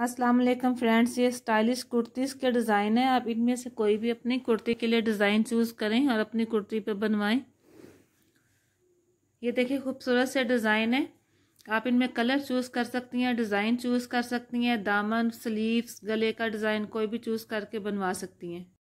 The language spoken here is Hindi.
अस्सलाम वालेकुम फ्रेंड्स ये स्टाइलिश कुर्तीज़ के डिज़ाइन है आप इनमें से कोई भी अपनी कुर्ती के लिए डिज़ाइन चूज़ करें और अपनी कुर्ती पे बनवाएं ये देखिए खूबसूरत से डिज़ाइन है आप इनमें कलर चूज़ कर सकती हैं डिज़ाइन चूज़ कर सकती हैं दामन स्लीव्स गले का डिज़ाइन कोई भी चूज़ करके बनवा सकती हैं